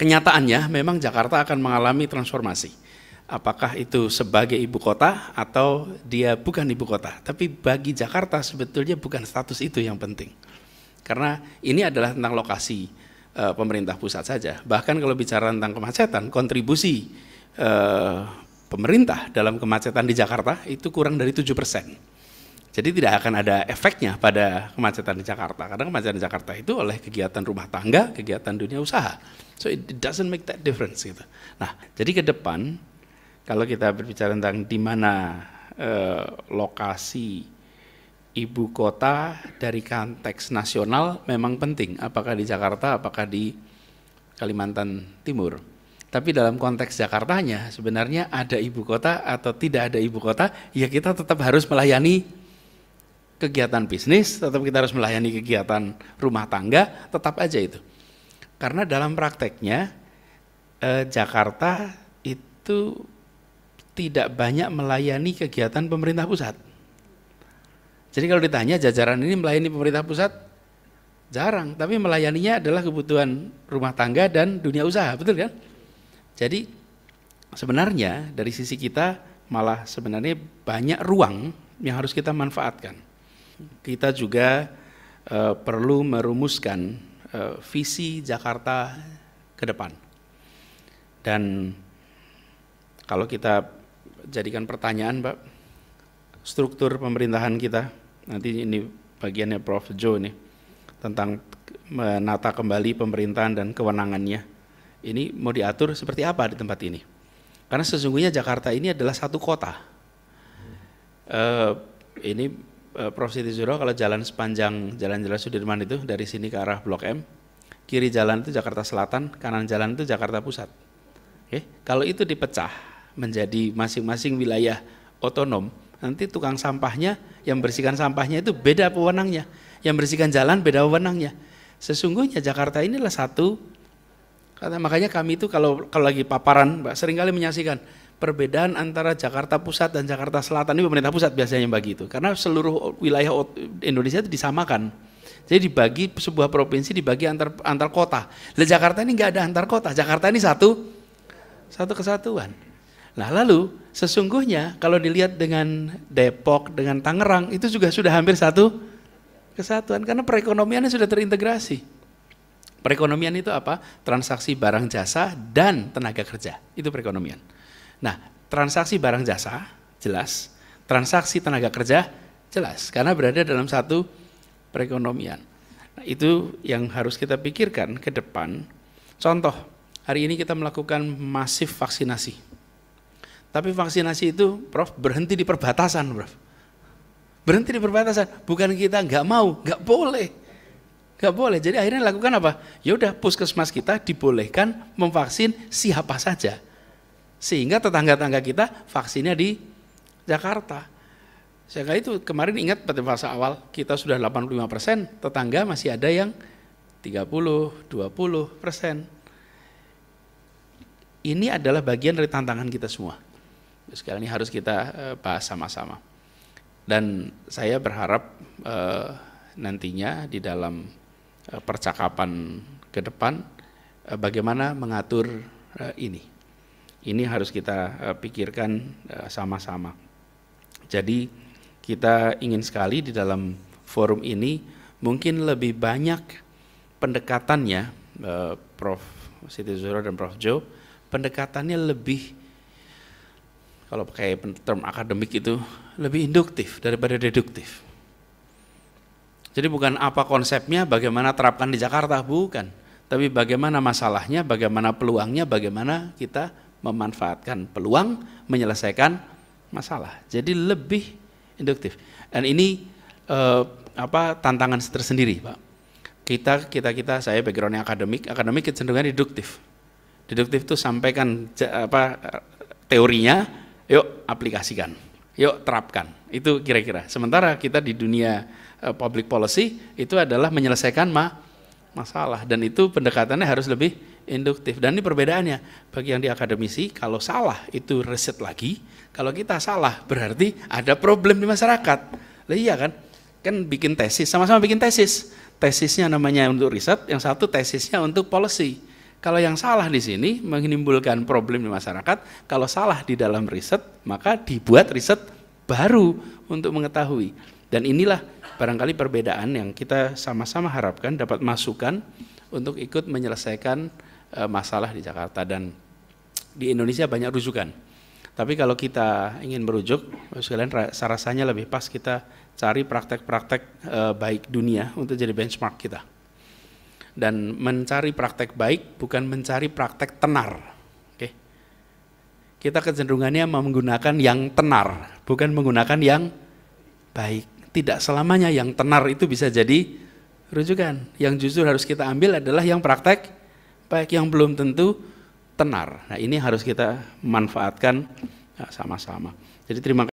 kenyataannya memang Jakarta akan mengalami transformasi. Apakah itu sebagai ibu kota atau dia bukan ibu kota. Tapi bagi Jakarta sebetulnya bukan status itu yang penting. Karena ini adalah tentang lokasi e, pemerintah pusat saja. Bahkan kalau bicara tentang kemacetan, kontribusi e, pemerintah dalam kemacetan di Jakarta itu kurang dari tujuh persen. Jadi tidak akan ada efeknya pada kemacetan di Jakarta karena kemacetan di Jakarta itu oleh kegiatan rumah tangga, kegiatan dunia usaha. So it doesn't make that difference gitu. Nah, jadi ke depan kalau kita berbicara tentang di mana eh, lokasi ibu kota dari konteks nasional memang penting, apakah di Jakarta, apakah di Kalimantan Timur. Tapi dalam konteks Jakartanya sebenarnya ada ibu kota atau tidak ada ibu kota, ya kita tetap harus melayani kegiatan bisnis, tetap kita harus melayani kegiatan rumah tangga, tetap aja itu. Karena dalam prakteknya eh, Jakarta itu tidak banyak melayani kegiatan pemerintah pusat. Jadi kalau ditanya jajaran ini melayani pemerintah pusat, jarang. Tapi melayaninya adalah kebutuhan rumah tangga dan dunia usaha, betul kan? Jadi sebenarnya dari sisi kita malah sebenarnya banyak ruang yang harus kita manfaatkan kita juga uh, perlu merumuskan uh, visi Jakarta ke depan. Dan kalau kita jadikan pertanyaan, Pak, struktur pemerintahan kita nanti ini bagiannya Prof. Joe nih tentang menata kembali pemerintahan dan kewenangannya. Ini mau diatur seperti apa di tempat ini? Karena sesungguhnya Jakarta ini adalah satu kota. Uh, ini Eh, Prof. Siti Zuro kalau jalan sepanjang Jalan Jalan Sudirman itu dari sini ke arah Blok M, kiri jalan itu Jakarta Selatan, kanan jalan itu Jakarta Pusat. Oke, kalau itu dipecah menjadi masing-masing wilayah otonom, nanti tukang sampahnya yang bersihkan sampahnya itu beda pewenangnya, yang bersihkan jalan beda pewenangnya. Sesungguhnya Jakarta inilah satu karena makanya kami itu kalau kalau lagi paparan, Mbak seringkali menyaksikan perbedaan antara Jakarta Pusat dan Jakarta Selatan ini pemerintah pusat biasanya yang bagi itu karena seluruh wilayah Indonesia itu disamakan jadi dibagi sebuah provinsi dibagi antar antar kota lah Jakarta ini nggak ada antar kota Jakarta ini satu satu kesatuan nah lalu sesungguhnya kalau dilihat dengan Depok dengan Tangerang itu juga sudah hampir satu kesatuan karena perekonomiannya sudah terintegrasi perekonomian itu apa transaksi barang jasa dan tenaga kerja itu perekonomian Nah, transaksi barang jasa jelas, transaksi tenaga kerja jelas karena berada dalam satu perekonomian. Nah, itu yang harus kita pikirkan ke depan. Contoh, hari ini kita melakukan masif vaksinasi. Tapi vaksinasi itu, Prof, berhenti di perbatasan, Prof. Berhenti di perbatasan. Bukan kita nggak mau, nggak boleh. Nggak boleh. Jadi akhirnya lakukan apa? Ya udah puskesmas kita dibolehkan memvaksin siapa saja sehingga tetangga-tetangga kita vaksinnya di Jakarta. Sehingga itu kemarin ingat pada fase awal kita sudah 85 persen, tetangga masih ada yang 30, 20 persen. Ini adalah bagian dari tantangan kita semua. Sekarang ini harus kita eh, bahas sama-sama. Dan saya berharap eh, nantinya di dalam eh, percakapan ke depan bagaimana mengatur ini ini harus kita eh, pikirkan eh, sama-sama. Jadi kita ingin sekali di dalam forum ini mungkin lebih banyak pendekatannya eh, Prof. Siti Zuhro dan Prof. Joe, pendekatannya lebih kalau pakai term akademik itu lebih induktif daripada deduktif. Jadi bukan apa konsepnya, bagaimana terapkan di Jakarta, bukan. Tapi bagaimana masalahnya, bagaimana peluangnya, bagaimana kita memanfaatkan peluang, menyelesaikan masalah. Jadi lebih induktif. Dan ini eh, apa tantangan tersendiri, Pak. Kita kita kita saya backgroundnya akademik, akademik kecenderungan deduktif. Deduktif itu sampaikan apa teorinya, yuk aplikasikan, yuk terapkan. Itu kira-kira. Sementara kita di dunia eh, public policy itu adalah menyelesaikan ma masalah dan itu pendekatannya harus lebih induktif. Dan ini perbedaannya bagi yang di akademisi kalau salah itu riset lagi, kalau kita salah berarti ada problem di masyarakat. Lah iya kan? Kan bikin tesis, sama-sama bikin tesis. Tesisnya namanya untuk riset, yang satu tesisnya untuk policy. Kalau yang salah di sini menimbulkan problem di masyarakat, kalau salah di dalam riset, maka dibuat riset baru untuk mengetahui. Dan inilah barangkali perbedaan yang kita sama-sama harapkan dapat masukan untuk ikut menyelesaikan Eh, masalah di Jakarta dan di Indonesia banyak rujukan. Tapi kalau kita ingin merujuk, sekalian rasanya lebih pas kita cari praktek-praktek eh, baik dunia untuk jadi benchmark kita. Dan mencari praktek baik bukan mencari praktek tenar. Oke. Kita kecenderungannya menggunakan yang tenar, bukan menggunakan yang baik. Tidak selamanya yang tenar itu bisa jadi rujukan. Yang justru harus kita ambil adalah yang praktek baik yang belum tentu tenar. Nah ini harus kita manfaatkan ah, sama-sama. Jadi terima kasih.